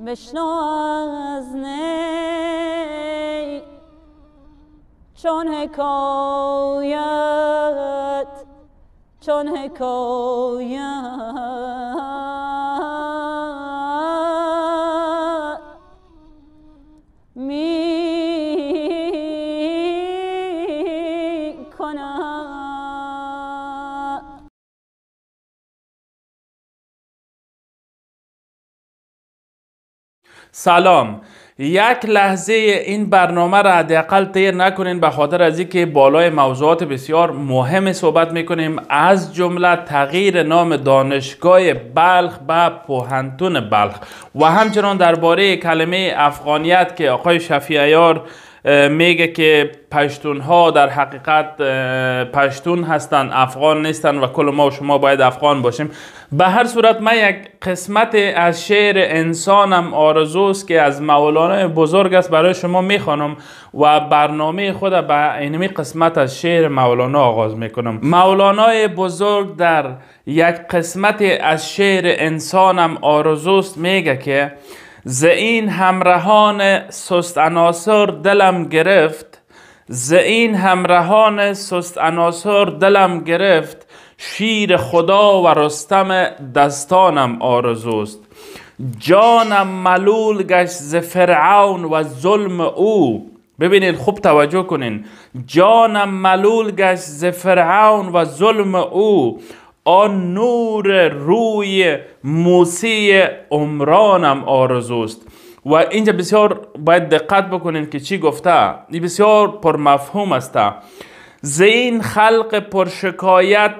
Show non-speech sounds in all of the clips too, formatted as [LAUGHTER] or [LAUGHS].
از نی چون حکایت چون حکایت سلام یک لحظه این برنامه را حداقل تیر نکنین به خاطر از اینکه بالای موضوعات بسیار مهم صحبت میکنیم از جمله تغییر نام دانشگاه بلخ به پوهنتون بلخ و همچنان درباره کلمه افغانیت که آقای شفیعیار میگه که پشتون ها در حقیقت پشتون هستند افغان نیستن و کل ما و شما باید افغان باشیم به هر صورت من یک قسمت از شعر انسانم آرزوست که از مولانا بزرگ است برای شما میخوانم و برنامه خود به اینمی قسمت از شعر مولانا آغاز میکنم مولانا بزرگ در یک قسمت از شعر انسانم آرزوست میگه که ز این همراهان سست دلم گرفت ز این همراهان سست دلم گرفت شیر خدا و رستم دستانم آرزوست جانم ملول گشت ز فرعون و ظلم او ببینید خوب توجه کنین جانم ملول گشت ز فرعون و ظلم او آن نور روی موسی عمرانم آرزوست و اینجا بسیار باید دقت بکنین که چی گفته این بسیار پرمفهوم است ز این خلق پرشکایت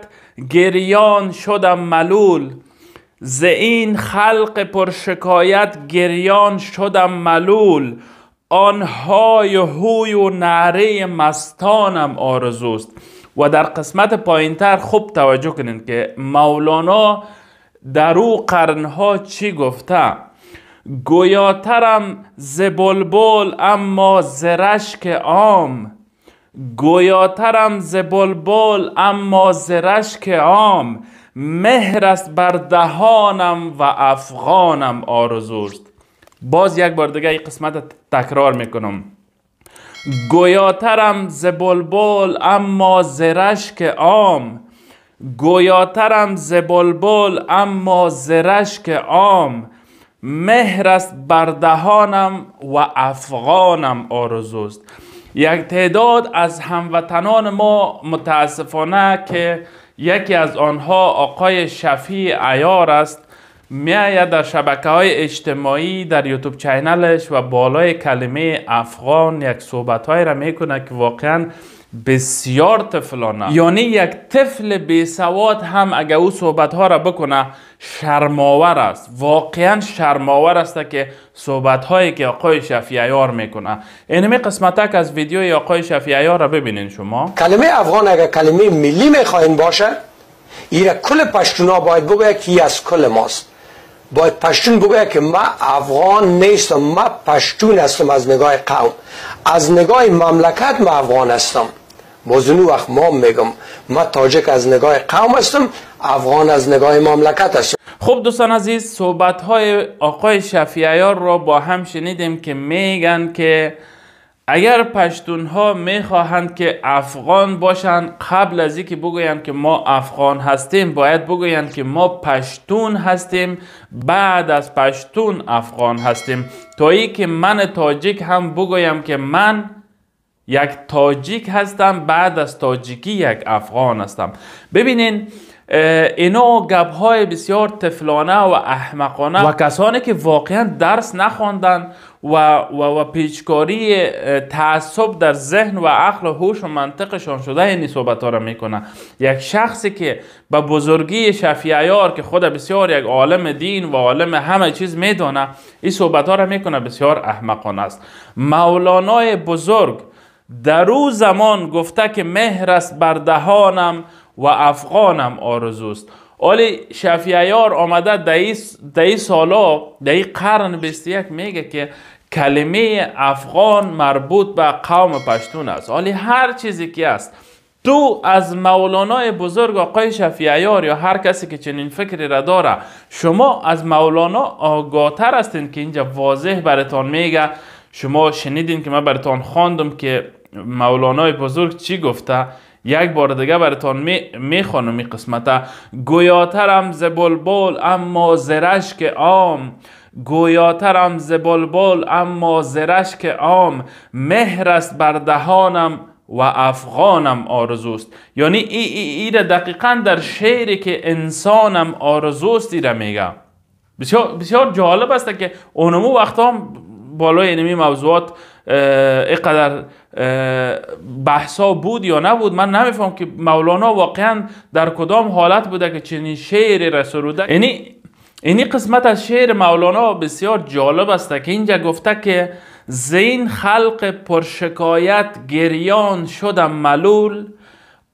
گریان شدم ملول ز این خلق شکایت گریان شدم ملول آن های و هوی و نعره مستانم آرزوست و در قسمت تر خوب توجه کنین که مولانا در او قرنها چی گفته گویاترم ز بلبل اما ز رشک عام گویاترم ز بلبل اما ز رشک عام مهر است بر دهانم و افغانم آرزوست باز یک بار دیگه این قسمت تکرار میکنم گویاترم ز بلبل اما ز رشک عام گویاترم ز بلبل اما ز رشک عام مهر است بر دهانم و افغانم آرزوست یک تعداد از هموطنان ما متاسفانه که یکی از آنها آقای شفی ایار است میآید در شبکه های اجتماعی در یوتیوب چینلش و بالای کلمه افغان یک صحبت را میکنه که واقعا بسیار طفلانه یعنی یک طفل بی سواد هم اگه او صحبت ها را بکنه شرماور است واقعا شرماور است که صحبت هایی که آقای شفیعیار میکنه اینمی قسمتک از ویدیوی آقای شفیعیار را ببینین شما کلمه افغان اگر کلمه ملی میخواین باشه ایره کل پشتونا باید بگه که ای از کل ماست باید پشتون بگه که ما افغان نیستم ما پشتون هستم از نگاه قوم از نگاه مملکت ما افغان هستم موزون وقت ما میگم ما تاجک از نگاه قوم هستم افغان از نگاه مملکت است خب دوستان عزیز صحبت های آقای شفیعیار را با هم شنیدیم که میگن که اگر پشتون ها میخواهند که افغان باشند قبل از اینکه بگویند که ما افغان هستیم باید بگویند که ما پشتون هستیم بعد از پشتون افغان هستیم تا ای که من تاجک هم بگویم که من یک تاجیک هستم بعد از تاجیکی یک افغان هستم ببینین اینا گپ های بسیار تفلانه و احمقانه و کسانی که واقعا درس نخوندن و, و, و پیچکاری تعصب در ذهن و عقل و هوش و منطقشان شده این صحبت ها را میکنن یک شخصی که به بزرگی شفیعیار که خود بسیار یک عالم دین و عالم همه چیز میدانه این صحبت ها را میکنه بسیار احمقانه است مولانای بزرگ در او زمان گفته که مهر است بر دهانم و افغانم آرزوست ولی شفیعیار آمده در این سالا در این قرن 21 میگه که کلمه افغان مربوط به قوم پشتون است ولی هر چیزی که است تو از مولانای بزرگ آقای شفیعیار یا هر کسی که چنین فکری را داره شما از مولانا آگاهتر هستین که اینجا واضح برتان میگه شما شنیدین که من براتان خواندم که مولانای بزرگ چی گفته یک بار دیگه براتان میخوانم می این قسمته گویاترم ز بلبل اما زرش که عام گویاترم ز بلبل اما زرش که عام مهر است بر دهانم و افغانم آرزوست یعنی ای ای, دقیقا در شعری که انسانم آرزوست ای را میگم بسیار, بسیار جالب است که اونمو وقتا بالای اینمی موضوعات اینقدر بحثا بود یا نبود من نمیفهم که مولانا واقعا در کدام حالت بوده که چنین شعر رسروده یعنی اینی قسمت از شعر مولانا بسیار جالب است که اینجا گفته که زین خلق پرشکایت گریان شدم ملول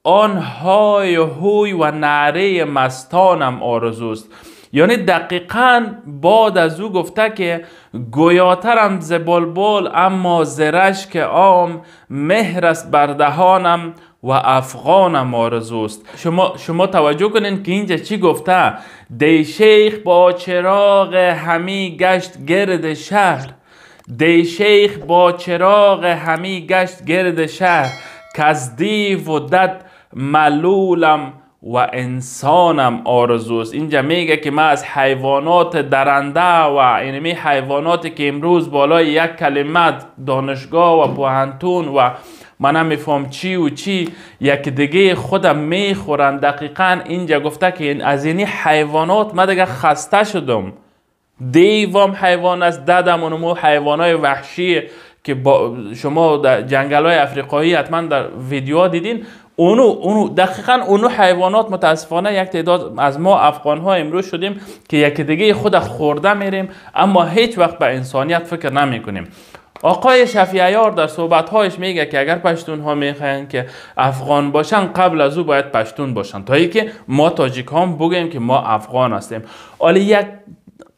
آن های و هوی و نعره مستانم آرزوست یعنی دقیقا باد از او گفته که گویاترم ز بلبل اما زرش که عام مهر است بر دهانم و افغانم آرزوست شما, شما توجه کنین که اینجا چی گفته دی با چراغ همی گشت گرد شهر دی شیخ با چراغ همی گشت گرد شهر که و دد ملولم و انسانم آرزوست اینجا میگه که ما از حیوانات درنده و اینمی یعنی حیواناتی که امروز بالای یک کلمت دانشگاه و پوهنتون و من میفهم چی و چی یک دیگه خودم میخورن دقیقا اینجا گفته که از اینی حیوانات من دیگه خسته شدم دیوام حیوان است ددم اونمو های وحشی که شما در جنگل های افریقایی حتما در ویدیو دیدین اونو اونو دقیقا اونو حیوانات متاسفانه یک تعداد از ما افغان ها امروز شدیم که یک دیگه خود خورده میریم اما هیچ وقت به انسانیت فکر نمی کنیم آقای شفیعیار در صحبت هایش میگه که اگر پشتون ها میخواین که افغان باشن قبل از او باید پشتون باشن تا که ما تاجیک هم بگیم که ما افغان هستیم حالا یک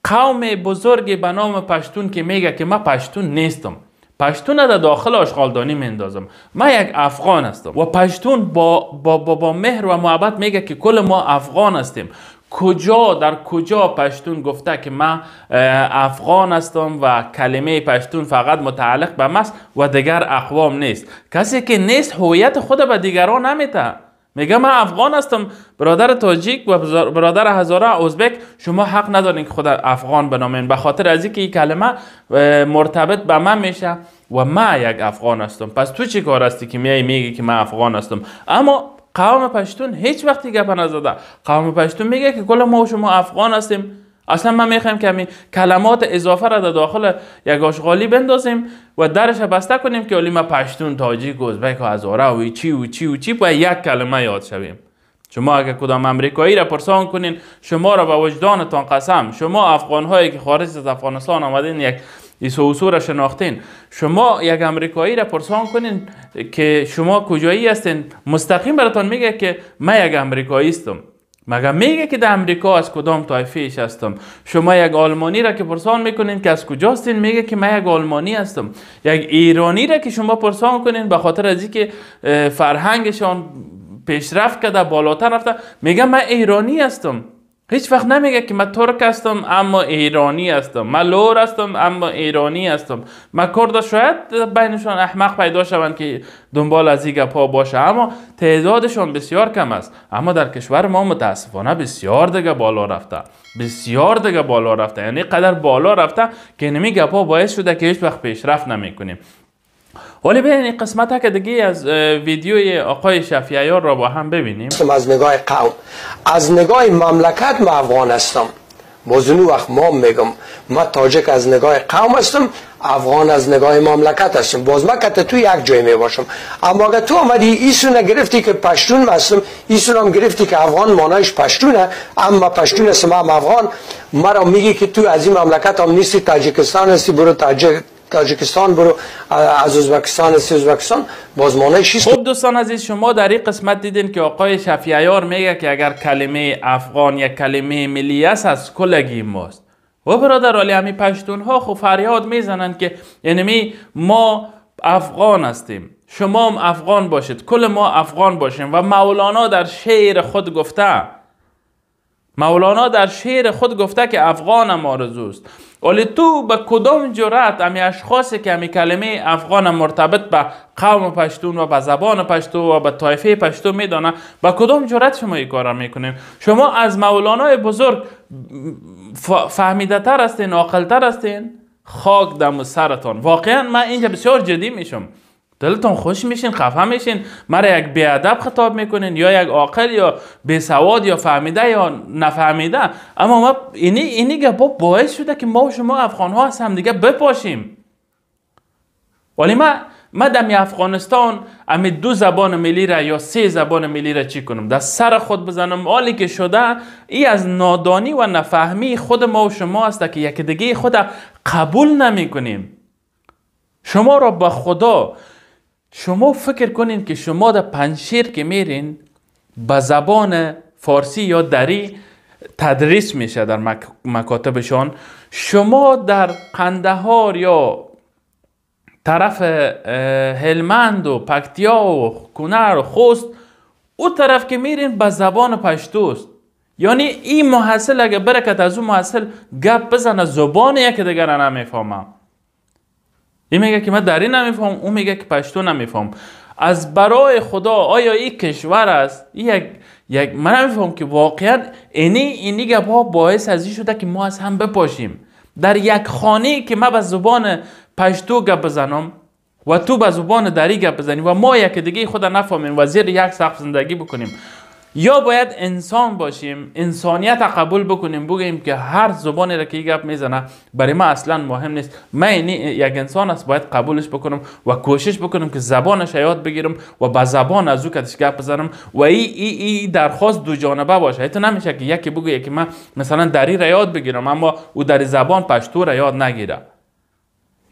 قوم بزرگی به نام پشتون که میگه که ما پشتون نیستم پشتون در داخل آشغالدانی میندازم من یک افغان هستم و پشتون با, با, با, مهر و محبت میگه که کل ما افغان هستیم کجا در کجا پشتون گفته که من افغان هستم و کلمه پشتون فقط متعلق به ماست و دیگر اقوام نیست کسی که نیست هویت خود به دیگران نمیتن میگه من افغان هستم برادر تاجیک و برادر هزاره ازبک شما حق ندارین که خود افغان بنامین به خاطر از اینکه این کلمه مرتبط به من میشه و من یک افغان هستم پس تو چی کار هستی که میای میگی که من افغان هستم اما قوم پشتون هیچ وقتی گپ نزده قوم پشتون میگه که کل ما شما افغان هستیم اصلا ما میخوایم که همین کلمات اضافه را در داخل یک آشغالی بندازیم و درش بسته کنیم که ما پشتون تاجیک ازبک و هزاره و چی و چی و چی یک کلمه یاد شویم شما اگر کدام امریکایی را پرسان کنین شما را به وجدانتان قسم شما افغان هایی که خارج از افغانستان آمدین یک ایسو را شناختین شما یک امریکایی را پرسان کنین که شما کجایی هستین مستقیم براتان میگه که من یک امریکایی استم. مگه میگه که در امریکا از کدام طایفه ایش هستم شما یک آلمانی را که پرسان میکنین که از کجاستین میگه که من یک آلمانی هستم یک ایرانی را که شما پرسان کنین به خاطر از که فرهنگشان پیشرفت کرده بالاتر رفته میگه من ایرانی هستم هیچ وقت نمیگه که من ترک هستم اما ایرانی هستم من لور هستم اما ایرانی هستم من کرده شاید بینشان احمق پیدا شوند که دنبال از این پا باشه اما تعدادشون بسیار کم است اما در کشور ما متاسفانه بسیار دیگه بالا رفته بسیار دیگه بالا رفته یعنی قدر بالا رفته که نمی گپا باعث شده که هیچ وقت پیشرفت نمیکنیم ولی بیاین این قسمت ها که دیگه از ویدیوی آقای یار را با هم ببینیم خب، از نگاه قوم از نگاه مملکت ما افغان هستم بازونو وقت ما میگم ما تاجک از نگاه قوم هستم افغان از نگاه مملکت هستم باز ما کتا تو یک جای می باشم اما اگه تو آمدی ایسو گرفتی که پشتون هستم ایسو هم گرفتی که افغان مانایش پشتونه اما پشتون هستم هم افغان مرا میگی که تو از این مملکت هم نیستی تاجکستان هستی برو تاجک تاجیکستان برو از ازبکستان از ازبکستان بازمانه شیست خب دوستان عزیز شما در این قسمت دیدین که آقای شفیعیار میگه که اگر کلمه افغان یک کلمه ملی است از کلگی ماست و برادر علی همی پشتون ها خب فریاد میزنند که یعنی ما افغان هستیم شما هم افغان باشید کل ما افغان باشیم و مولانا در شعر خود گفته مولانا در شعر خود گفته که افغان هم آرزوست ولی تو به کدام جرات امی اشخاصی که امی کلمه افغان مرتبط به قوم پشتون و به زبان پشتو و به طایفه پشتو میدانه به کدام جرات شما این کار میکنیم؟ شما از مولانای بزرگ فهمیده تر هستین عاقل تر هستین خاک دم و سرتان واقعا من اینجا بسیار جدی میشم دلتون خوش میشین خفه میشین مرا یک بیادب خطاب میکنین یا یک عاقل یا بسواد یا فهمیده یا نفهمیده اما ما اینی اینی گپا باعث شده که ما و شما افغان ها از هم دیگه بپاشیم ولی ما ما در افغانستان امی دو زبان ملی را یا سه زبان ملی را چی کنم در سر خود بزنم حالی که شده ای از نادانی و نفهمی خود ما و شما است که یک دیگه خود قبول نمی کنیم شما را به خدا شما فکر کنین که شما در پنشیر که میرین به زبان فارسی یا دری تدریس میشه در مک... مکاتبشان شما در قندهار یا طرف هلمند و پکتیا و کنر و خوست او طرف که میرین به زبان پشتوست یعنی این محصل اگه برکت از اون محصل گپ بزنه زبان یک دیگر نمیفهمم این میگه که من دری نمیفهم اون میگه که پشتو نمیفهم از برای خدا آیا این کشور است یک یک من نمیفهم که واقعا اینی اینی گپ ها باعث از شده که ما از هم بپاشیم در یک خانه که من به زبان پشتو گپ بزنم و تو به زبان دری گپ بزنی و ما یک دیگه خود نفهمیم و زیر یک سقف زندگی بکنیم یا باید انسان باشیم انسانیت قبول بکنیم بگیم که هر زبانی را که گپ میزنه برای ما اصلا مهم نیست من یک انسان است باید قبولش بکنم و کوشش بکنم که زبانش یاد بگیرم و به زبان از او کتش گپ بزنم و ای, ای, ای درخواست دو جانبه باشه تو نمیشه که یکی بگه یکی من مثلا دری را یاد بگیرم اما او در زبان پشتو را یاد نگیره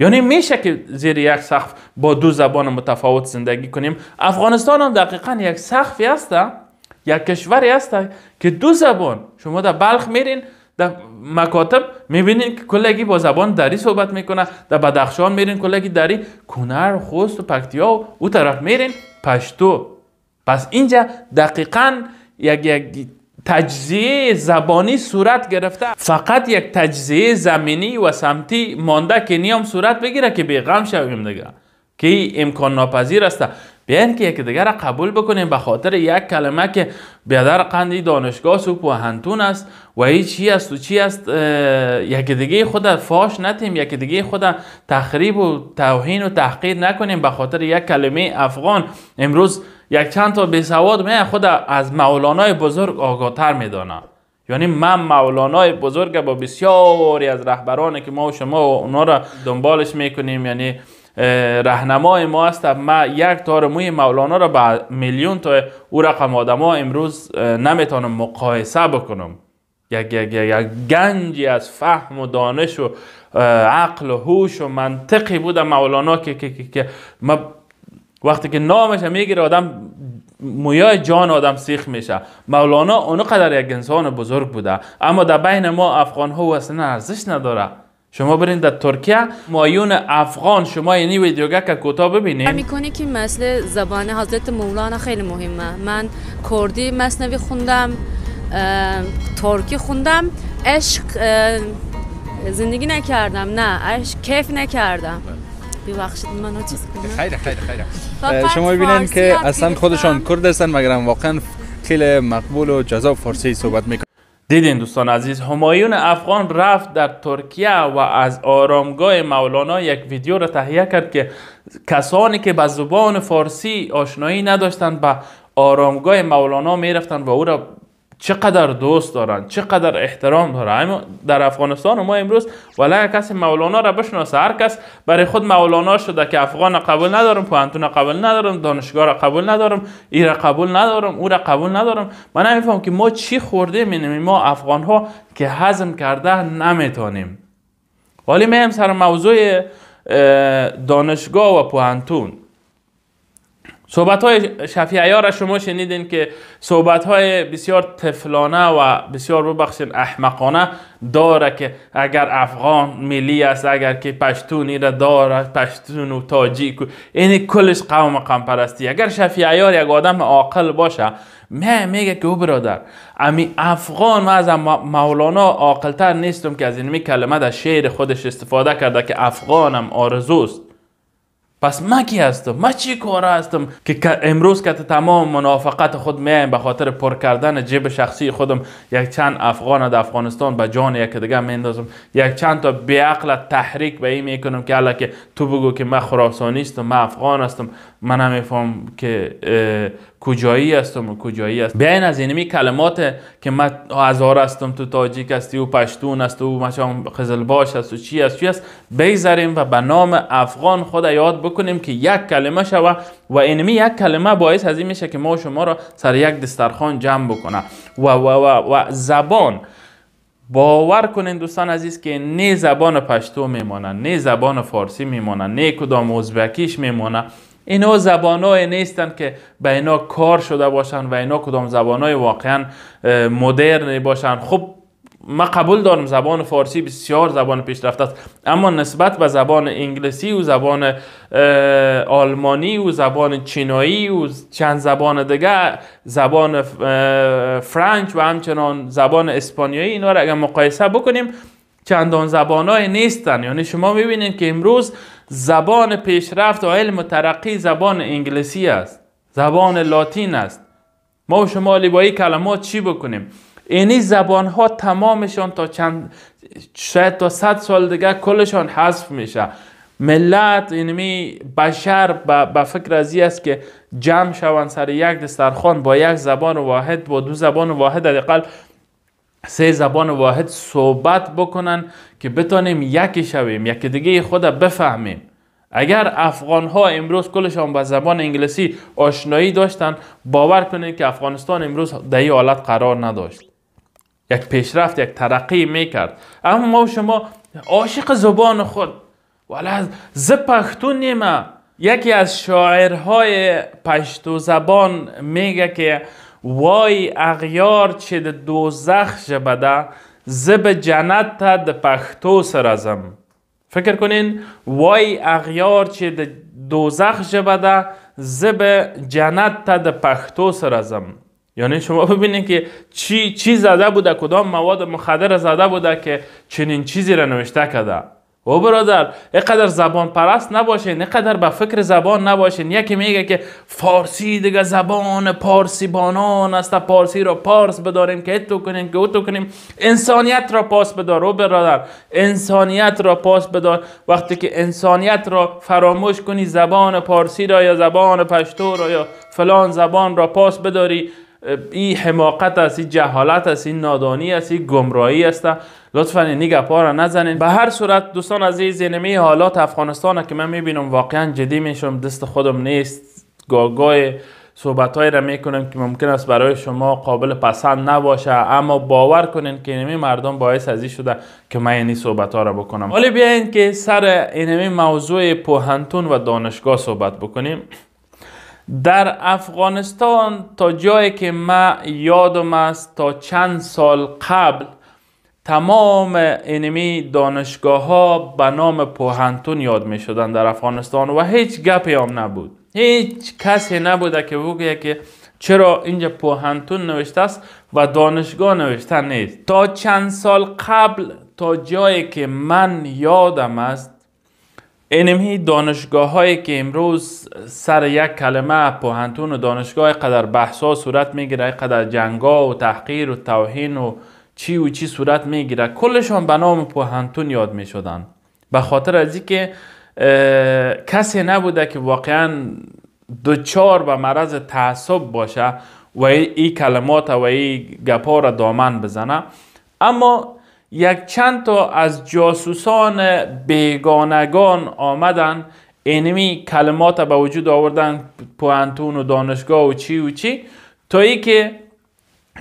یعنی میشه که زیر یک سقف با دو زبان متفاوت زندگی کنیم افغانستان هم دقیقا یک سقفی هسته یک کشوری هست که دو زبان شما در بلخ میرین در مکاتب میبینین که کلگی با زبان دری صحبت میکنه در بدخشان میرین کلگی دری کنر خوست و پکتیا و او طرف میرین پشتو پس اینجا دقیقا یک یک تجزیه زبانی صورت گرفته فقط یک تجزیه زمینی و سمتی مانده که نیام صورت بگیره که بیغم شویم دیگه که امکان ناپذیر است بیاین که یک دیگر را قبول بکنیم به خاطر یک کلمه که بیادر قندی دانشگاه سوپ و هنتون است و ای چی است و چی است یک دیگه خود فاش نتیم یک دیگه خود تخریب و توهین و تحقیر نکنیم به خاطر یک کلمه افغان امروز یک چند تا بیسواد می خود از مولانای بزرگ آگاهتر میدانم یعنی من مولانای بزرگ با بسیاری از رهبرانی که ما و شما و اونا را دنبالش میکنیم یعنی رهنمای ما است ما یک تار موی مولانا را به میلیون تا او رقم آدما امروز نمیتونم مقایسه بکنم یک, یک, یک گنجی از فهم و دانش و عقل و هوش و منطقی بوده مولانا که, که, که, وقتی که نامش میگیره آدم مویای جان آدم سیخ میشه مولانا اونقدر یک انسان بزرگ بوده اما در بین ما افغان ها واسه اصلا ارزش نداره شما برین در ترکیه مایون افغان شما یعنی ویدیوگه که کوتا ببینید میکنه که مثل زبان حضرت مولانا خیلی مهمه من کردی مصنوی خوندم ترکی خوندم عشق زندگی نکردم نه عشق کیف نکردم بله. ببخشید منو چیز کنم خیلی خیلی خیلی شما ببینید که اصلا خودشان کرد هستن مگرم واقعا خیلی مقبول و جذاب فارسی صحبت میکنم. دیدین دوستان عزیز همایون افغان رفت در ترکیه و از آرامگاه مولانا یک ویدیو را تهیه کرد که کسانی که به زبان فارسی آشنایی نداشتند به آرامگاه مولانا میرفتند و او را چقدر دوست دارن چقدر احترام دارن در افغانستان ما امروز ولی کسی مولانا را بشناسه هر کس برای خود مولانا شده که افغان قبول ندارم پوانتون قبول ندارم دانشگاه را قبول ندارم ای قبول ندارم او را قبول ندارم من نمیفهم که ما چی خورده می ما افغان ها که هضم کرده نمیتونیم ولی میم سر موضوع دانشگاه و پوانتون. صحبت های شفی را شما شنیدین که صحبت های بسیار تفلانه و بسیار ببخشین احمقانه داره که اگر افغان ملی است اگر که پشتونی را داره پشتون و تاجیک این کلش قوم قوم پرستی اگر شفیعیار ایار یک آدم عاقل باشه می میگه که او برادر امی افغان ما از مولانا عاقلتر نیستم که از این می کلمه در شعر خودش استفاده کرده که افغانم آرزوست پس ما کی هستم ما چی کار هستم که امروز که تمام منافقت خود میایم به خاطر پر کردن جیب شخصی خودم یک چند افغان در افغانستان به جان یک دیگه میندازم یک چند تا بیعقل تحریک به این میکنم که الکه تو بگو که من خراسانی هستم من افغان هستم من نمیفهم که کجایی هستم و کجایی هست بین از اینمی کلمات که من هزار هستم تو تاجیک هستی و پشتون هست و مثلا باش هست و چی هست چی هست بیزاریم و به نام افغان خود یاد بکنیم که یک کلمه شوه و اینمی یک کلمه باعث از این میشه که ما شما را سر یک دسترخان جمع بکنه و, و, و, و زبان باور کنین دوستان عزیز که نه زبان پشتو میمانه نه زبان فارسی میمانه نه کدام ازبکیش میمانه اینا های نیستن که به اینا کار شده باشن و اینا کدام های واقعا مدرن باشن خب ما قبول دارم زبان فارسی بسیار زبان پیشرفته است اما نسبت به زبان انگلیسی و زبان آلمانی و زبان چینایی و چند زبان دیگه زبان فرانچ و همچنان زبان اسپانیایی اینا را اگر مقایسه بکنیم چندان های نیستن یعنی شما میبینید که امروز زبان پیشرفت و علم و ترقی زبان انگلیسی است زبان لاتین است ما و شما با این کلمات چی بکنیم اینی زبان ها تمامشان تا چند شاید تا صد سال دیگه کلشان حذف میشه ملت اینمی بشر به فکر ازی است که جمع شوند سر یک دسترخوان با یک زبان واحد با دو زبان واحد حداقل سه زبان واحد صحبت بکنن که بتانیم یکی شویم یکی دیگه خود بفهمیم اگر افغان ها امروز کلشان به زبان انگلیسی آشنایی داشتن باور کنید که افغانستان امروز در این حالت قرار نداشت یک پیشرفت یک ترقی میکرد اما ما شما عاشق زبان خود ولی ز پختون نیمه یکی از شاعرهای پشتو زبان میگه که وای اغیار چې د دوزخ ژبه ده زه به جنت ته د پښتو سره ځم فکر کنین وای اغیار چې د دوزخ ژبه ده زه به جنت ته د پښتو سره ځم یعنی شما ببینید که چی چی زده بوده کدام مواد مخدر زده بوده که چنین چیزی را نوشته کرده او برادر اینقدر زبان پرست نباشین اینقدر به فکر زبان نباشین یکی میگه که فارسی دیگه زبان پارسی بانان است پارسی را پارس بداریم که اتو کنیم که اتو کنیم انسانیت را پاس بدار او برادر انسانیت را پاس بدار وقتی که انسانیت را فراموش کنی زبان پارسی را یا زبان پشتو را یا فلان زبان را پاس بداری این حماقت است این جهالت است این نادانی است این گمراهی است لطفا این گپا را نزنین به هر صورت دوستان عزیز اینمی حالات افغانستان که من میبینم واقعا جدی میشم دست خودم نیست گاگای صحبت را میکنم که ممکن است برای شما قابل پسند نباشه اما باور کنین که اینمی مردم باعث این شده که من اینی صحبت ها را بکنم حالا بیاین که سر اینمی موضوع پوهنتون و دانشگاه صحبت بکنیم در افغانستان تا جایی که من یادم است تا چند سال قبل تمام انمی دانشگاه ها به نام پوهنتون یاد می شدن در افغانستان و هیچ گپی هم نبود هیچ کسی نبوده که بگه که چرا اینجا پوهنتون نوشته است و دانشگاه نوشته نیست تا چند سال قبل تا جایی که من یادم است اینمی دانشگاه هایی که امروز سر یک کلمه پوهنتون و دانشگاه قدر بحث ها صورت میگیره قدر جنگا و تحقیر و توهین و چی و چی صورت میگیره کلشان به نام پوهنتون یاد میشدن به خاطر از که کسی نبوده که واقعا دوچار به مرض تعصب باشه و این کلمات و این گپا را دامن بزنه اما یک چند تا از جاسوسان بیگانگان آمدن اینمی کلمات به وجود آوردن پوانتون و دانشگاه و چی و چی تا ای که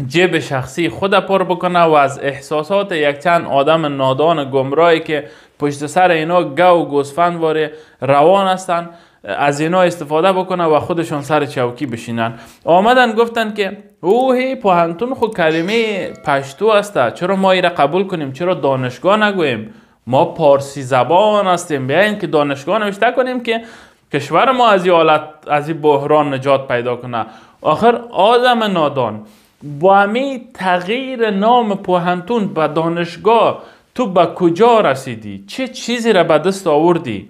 جب شخصی خود پر بکنه و از احساسات یک چند آدم نادان گمراهی که پشت سر اینا گو و گوسفند واره روان هستن از اینا استفاده بکنه و خودشون سر چوکی بشینن آمدن گفتن که اوه پوهنتون خود کلمه پشتو است چرا ما ایره قبول کنیم چرا دانشگاه نگویم؟ ما پارسی زبان هستیم بیاین که دانشگاه نوشته کنیم که کشور ما از این حالت از این بحران نجات پیدا کنه آخر آدم نادان با همی تغییر نام پوهنتون به دانشگاه تو به کجا رسیدی چه چیزی را به دست آوردی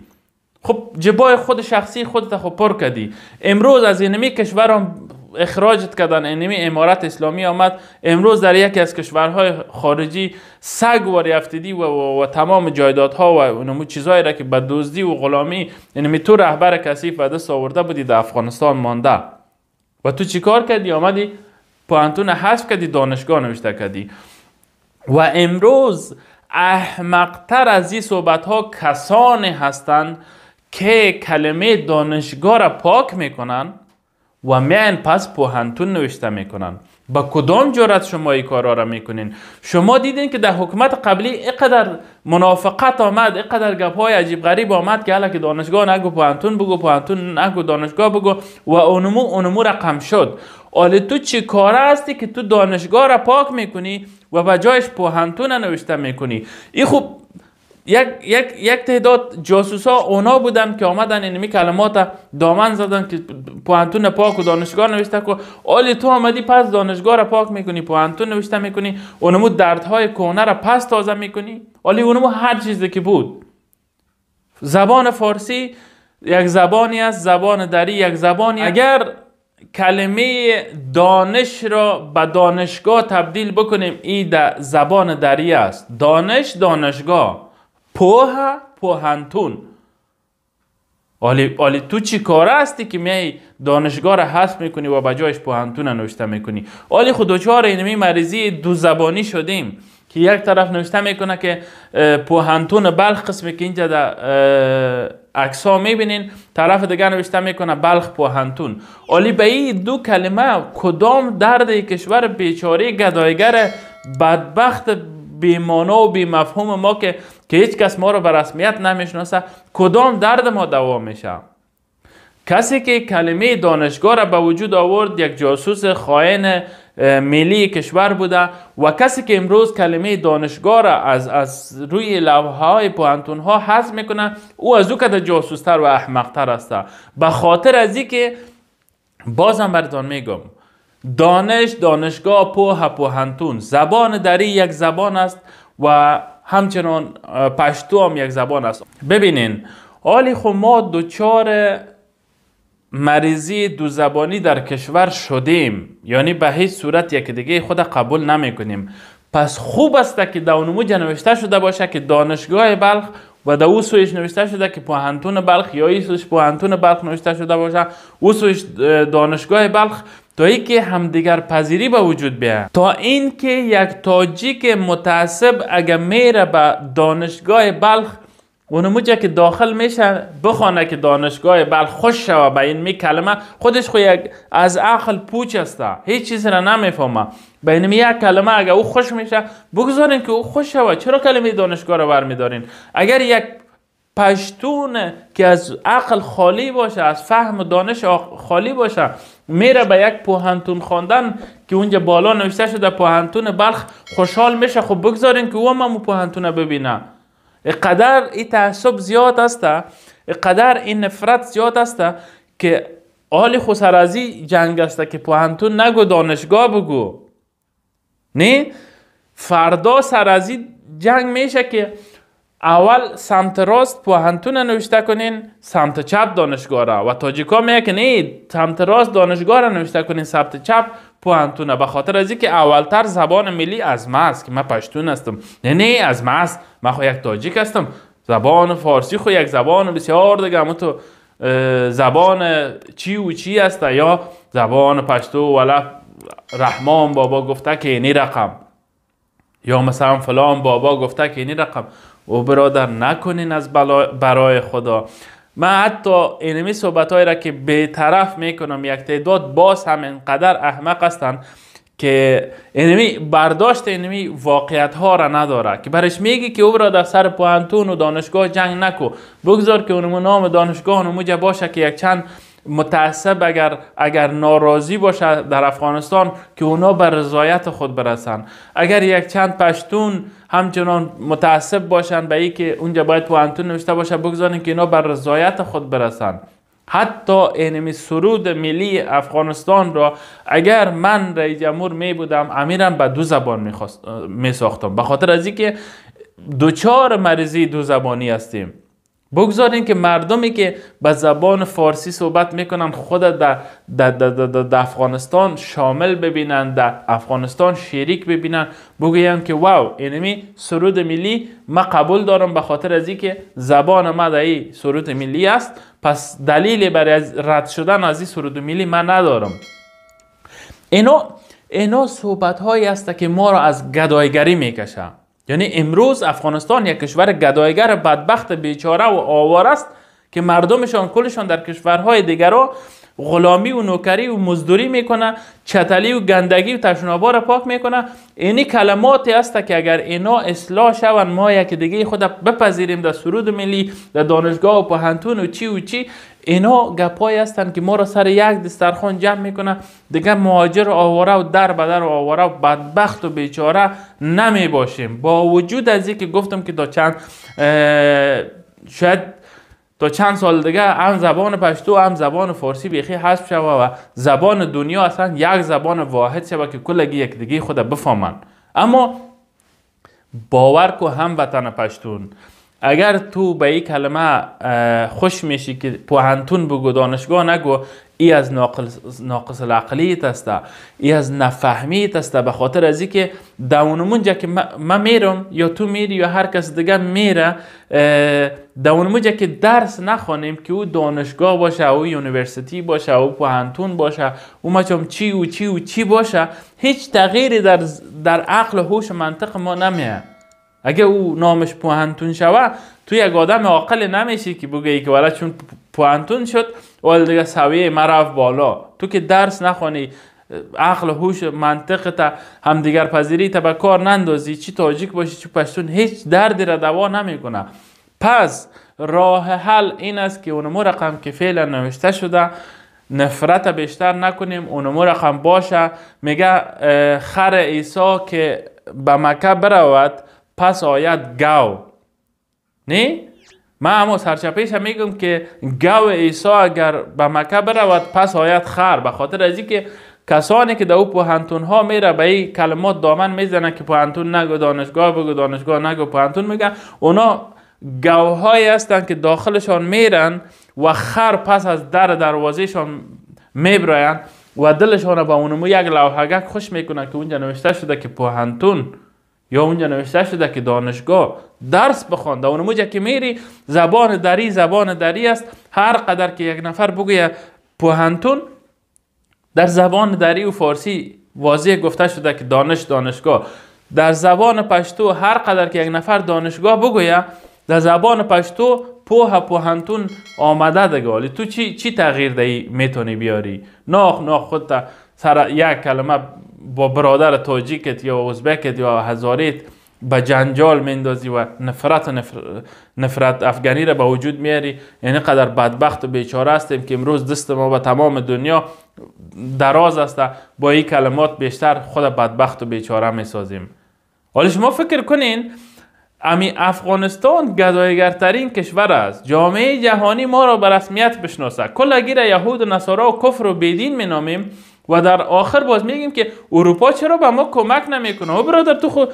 خب جبای خود شخصی خودت خب پر کردی امروز از اینمی کشورم اخراجت کردن انمی یعنی امارت اسلامی آمد امروز در یکی از کشورهای خارجی سگ و و, و, و تمام جایدادها و اونمو چیزهایی را که به دزدی و غلامی انمی یعنی تو رهبر کسی و دست آورده بودی در افغانستان مانده و تو چیکار کردی آمدی پانتون حذف کردی دانشگاه نوشته کردی و امروز احمقتر از این صحبت ها کسانی هستند که کلمه دانشگاه را پاک میکنن و میان پس پوهنتون نوشته میکنن با کدام جرات شما این کارا را میکنین شما دیدین که در حکومت قبلی اینقدر منافقت آمد اینقدر گپ های عجیب غریب آمد که حالا که دانشگاه نگو پوهنتون بگو پوهنتون نگو دانشگاه بگو و اونمو اونمو رقم شد حالا تو چی کار هستی که تو دانشگاه را پاک میکنی و به جایش پوهنتون نوشته میکنی این خوب یک, یک, یک تعداد جاسوس ها اونا بودن که آمدن اینمی کلمات دامن زدن که پوانتون پاک و دانشگاه نوشته که آلی تو آمدی پس دانشگاه را پاک میکنی پوانتون نوشته میکنی اونمو دردهای کونه را پس تازه میکنی آلی اونمو هر چیزی که بود زبان فارسی یک زبانی است زبان دری یک زبانی اگر کلمه دانش را به دانشگاه تبدیل بکنیم ای در زبان دری است دانش دانشگاه پوها پوهنتون آلی, تو چی کاره هستی که میای دانشگاه را حذف میکنی و بجایش جایش را نوشته میکنی آلی خود دوچار اینمی مریضی دو زبانی شدیم که یک طرف نوشته میکنه که پوهنتون بلخ قسمی که اینجا در اکسا میبینین طرف دیگر نوشته میکنه بلخ پوهنتون آلی به این دو کلمه کدام درد کشور بیچاری گدایگر بدبخت بیمانا و بیمفهوم ما که که هیچ کس ما رو به رسمیت نمیشناسه کدام درد ما دوام میشه کسی که کلمه دانشگاه را به وجود آورد یک جاسوس خائن ملی کشور بوده و کسی که امروز کلمه دانشگاه را از, از روی لوحه های پوانتون ها حذف میکنه او از او که جاسوستر و احمقتر است به خاطر از که بازم برتان میگم دانش دانشگاه پوه پوهنتون زبان دری یک زبان است و همچنان پشتو هم یک زبان است ببینین حالی خو ما دوچار مریضی دو زبانی در کشور شدیم یعنی به هیچ صورت یک دیگه خود قبول نمی کنیم پس خوب است که اونمو نوشته شده باشه که دانشگاه بلخ و در او سویش نوشته شده که پوهنتون بلخ یا ایسوش پوهنتون بلخ نوشته شده باشه او سویش دانشگاه بلخ تا اینکه همدیگر پذیری به وجود بیا تا اینکه یک تاجیک متعصب اگر میره به دانشگاه بلخ اونموجه که داخل میشه بخوانه که دانشگاه بلخ خوش شوه به این می کلمه خودش خو از عقل پوچ است هیچ چیز را نمیفهمه به این یک کلمه اگر او خوش میشه بگذارین که او خوش شوه چرا کلمه دانشگاه را برمیدارین اگر یک پشتون که از عقل خالی باشه از فهم و دانش خالی باشه میره به یک پوهنتون خواندن که اونجا بالا نوشته شده پوهنتون بلخ خوشحال میشه خب بگذارین که او هم پوهنتون ببینه قدر این تعصب زیاد است قدر این نفرت زیاد است که آل خسرازی جنگ است که پوهنتون نگو دانشگاه بگو نه فردا سرازی جنگ میشه که اول سمت راست پوهنتون نوشته کنین سمت چپ دانشگاه را و تاجیکا میگه که سمت راست دانشگاه را نوشته کنین سمت چپ پوهنتونه به خاطر از اینکه اولتر زبان ملی از ما که من پشتون هستم نه نه از ما است من خو یک تاجیک هستم زبان فارسی خو یک زبان بسیار دیگه تو زبان چی و چی است یا زبان پشتو ولا رحمان بابا گفته که اینی رقم یا مثلا فلان بابا گفته که اینی رقم او برادر نکنین از برای خدا من حتی اینمی صحبت را که طرف میکنم یک تعداد باز هم انقدر احمق هستن که اینمی برداشت اینمی واقعیت ها را نداره که برش میگی که او برادر سر پوانتون و دانشگاه جنگ نکو بگذار که اونمو نام دانشگاه اونمو باشه که یک چند متعصب اگر اگر ناراضی باشه در افغانستان که اونا به رضایت خود برسن اگر یک چند پشتون همچنان متعصب باشن به اینکه که اونجا باید پوانتون نوشته باشه بگذارین که اینا بر رضایت خود برسن حتی اینمی سرود ملی افغانستان را اگر من رئیس جمهور می بودم امیرم به دو زبان می, ساختم به خاطر از اینکه دوچار مریضی دو زبانی هستیم بگذارین که مردمی که به زبان فارسی صحبت میکنن خود در, افغانستان شامل ببینن در افغانستان شریک ببینن بگوین که واو اینمی سرود ملی ما قبول دارم به خاطر از که زبان ما در این سرود ملی است پس دلیل برای رد شدن از این سرود ملی من ندارم اینو اینا صحبت هایی است که ما را از گدایگری میکشه یعنی امروز افغانستان یک کشور گدایگر بدبخت بیچاره و آوار است که مردمشان کلشان در کشورهای دیگر را غلامی و نوکری و مزدوری میکنه چتلی و گندگی و تشنابا را پاک میکنه اینی کلماتی است که اگر اینا اصلاح شون ما یک دیگه خود بپذیریم در سرود ملی در دانشگاه و پهنتون و چی و چی اینا گپای هستن که ما را سر یک دسترخوان جمع میکنه دیگه مهاجر آواره و در بدر و آواره و بدبخت و بیچاره نمی باشیم با وجود از که گفتم که تا چند شاید تا چند سال دیگه هم زبان پشتو هم زبان فارسی بیخی حذف شوه و زبان دنیا اصلا یک زبان واحد شوه که کلگی یک دیگه خود اما باور کو هم وطن پشتون اگر تو به یک کلمه خوش میشی که پوهنتون بگو دانشگاه نگو ای از ناقص از نفهمیت ئی به خاطر ازی که ئەزی جا که من میرم یا تو میری یا هر کس میره میره جا که درس نخونیم که او دانشگاه باشه او یونیورسیتی باشه او پوهنتون باشه او چم چی و چی و چی باشه هیچ تغییری در عقل و هوش منطق ما نمیه اگه او نامش پوهنتون شوه تو یک آدم عاقل نمیشی که بگی که ولی چون پوهنتون شد ولی دیگه سویه مرف بالا تو که درس نخونی عقل هوش منطق تا همدیگر پذیری تا به کار نندازی چی تاجیک باشی چی پشتون هیچ دردی را دوا نمیکنه پس راه حل این است که اونمو رقم که فعلا نوشته شده نفرت بیشتر نکنیم اونمو رقم باشه میگه خر ایسا که به مکه برود پس آید گاو نه ما اما سرچپیش هم میگم که گاو ایسا اگر به مکه برود پس آید خر به خاطر ازی که کسانی که در او پوهنتون ها میره به این کلمات دامن میزنن که پوهنتون نگو دانشگاه بگو دانشگاه نگو پوهنتون میگن اونا گوهایی هستند که داخلشان میرن و خر پس از در دروازهشان میبراین و دلشان به اونمو یک لوحگک خوش میکنن که اونجا نوشته شده که پوهنتون یا اونجا نوشته شده که دانشگاه درس بخوانده اون موجه که میری زبان دری زبان دری است هر قدر که یک نفر بگویه پوهنتون در زبان دری و فارسی واضح گفته شده که دانش دانشگاه در زبان پشتو هر قدر که یک نفر دانشگاه بگویه در زبان پشتو پوه پوهنتون آمده دگه تو چی, چی تغییر دهی میتونی بیاری؟ ناخ ناخ خودتا سر یک کلمه با برادر تاجیکت یا ازبکت یا هزاریت به جنجال میندازی و نفرت و نفرت افغانی را به وجود میاری یعنی قدر بدبخت و بیچاره هستیم که امروز دست ما به تمام دنیا دراز است با این کلمات بیشتر خود بدبخت و بیچاره میسازیم حالا شما فکر کنین امی افغانستان گدایگرترین کشور است جامعه جهانی ما را به رسمیت بشناسه کل اگر یهود و نصارا و کفر و بیدین مینامیم و در آخر باز میگیم که اروپا چرا به ما کمک نمیکنه او برادر تو خود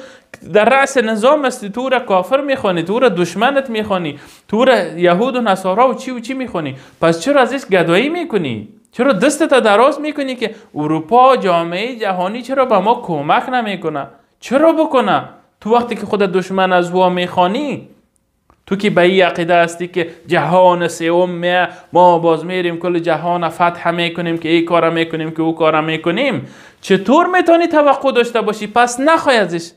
در رأس نظام هستی تو را کافر میخوانی تو را دشمنت میخوانی تو را یهود و نصارا و چی و چی میخوانی پس چرا از این گدایی میکنی چرا دستت دراز میکنی که اروپا جامعه جهانی چرا به ما کمک نمیکنه چرا بکنه تو وقتی که خود دشمن از وا میخوانی تو که به این عقیده هستی که جهان سوم می ما باز میریم کل جهان فتح میکنیم که این کار میکنیم که او کار میکنیم چطور میتونی توقع داشته باشی پس نخوای ازش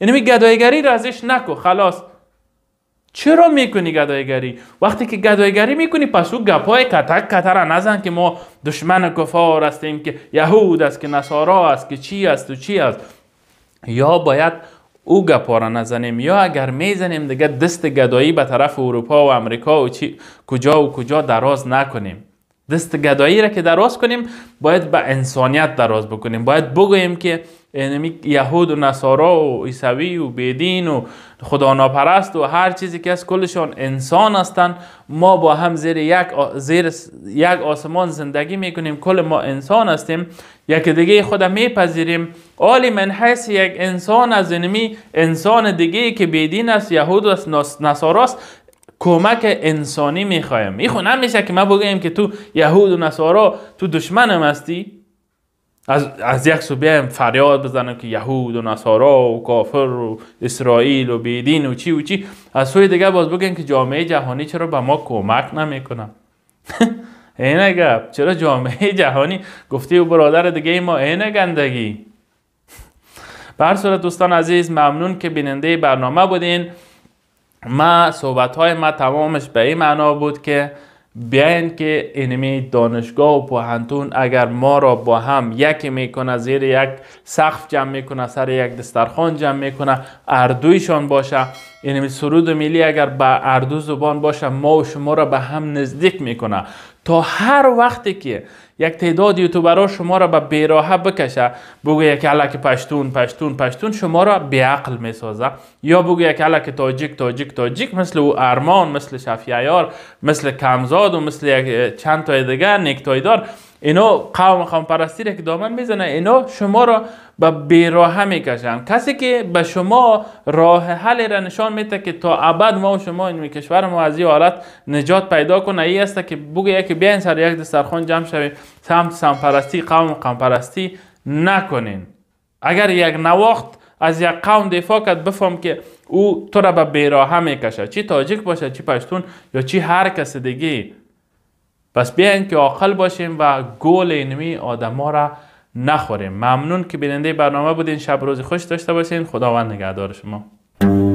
یعنی گدایگری را ازش نکو خلاص چرا میکنی گدایگری وقتی که گدایگری میکنی پس او گپای کتک کتره نزن که ما دشمن کفار هستیم که یهود است که نصارا است که چی است و چی است یا باید او گپا را نزنیم یا اگر میزنیم دیگه دست گدایی به طرف اروپا و امریکا و چی... کجا و کجا دراز نکنیم دست گدایی را که دراز کنیم باید به انسانیت دراز بکنیم باید بگوییم که یعنی یهود و نصارا و عیسوی و بدین و خدا ناپرست و هر چیزی که از کلشان انسان هستند ما با هم زیر یک, زیر یک آسمان زندگی میکنیم کل ما انسان هستیم یک دیگه خود میپذیریم آلی من حیث یک انسان از انمی انسان دیگه که بدین است یهود است نصارا است کمک انسانی میخوایم این خود نمیشه که ما بگیم که تو یهود و نصارا تو دشمنم هستی از, از یک سو بیایم فریاد بزنم که یهود و نصارا و کافر و اسرائیل و بیدین و چی و چی از سوی دیگه باز بگیم که جامعه جهانی چرا به ما کمک نمیکنم [LAUGHS] اینه گپ چرا جامعه جهانی گفتی و برادر دیگه ما اینه گندگی [LAUGHS] به هر صورت دوستان عزیز ممنون که بیننده برنامه بودین ما صحبت های ما تمامش به این معنا بود که بیاین که انمی دانشگاه و پوهنتون اگر ما را با هم یکی میکنه زیر یک سقف جمع میکنه سر یک دسترخوان جمع میکنه اردویشان باشه یعنی سرود ملی اگر به اردو زبان باشه ما و شما را به هم نزدیک میکنه تا هر وقتی که یک تعداد یوتیوبرها شما را به بیراهه بکشه بگو یک علک پشتون پشتون پشتون شما را بیعقل میسازه یا بگو یک علک تاجیک تاجیک تاجیک مثل او ارمان مثل شفیعیار مثل کمزاد و مثل چند تای دیگه نکتایدار اینا قوم قوم پرستی را که دامن میزنه اینا شما را به بیراه میکشن کسی که به شما راه حل را نشان میده که تا ابد ما و شما این کشور ما از این حالت نجات پیدا کنه ای است که بگه یکی بیاین سر یک دسترخوان جمع شویم سمت سم پرستی قوم قوم پرستی نکنین اگر یک نواخت از یک قوم دفاع کرد بفهم که او تو را به بیراه میکشه چی تاجیک باشه چی پشتون یا چی هر کس دیگه پس بیاین که عاقل باشیم و گول اینمی ها را نخوریم ممنون که بیننده برنامه بودین شب روزی خوش داشته باشین خداوند نگهدار شما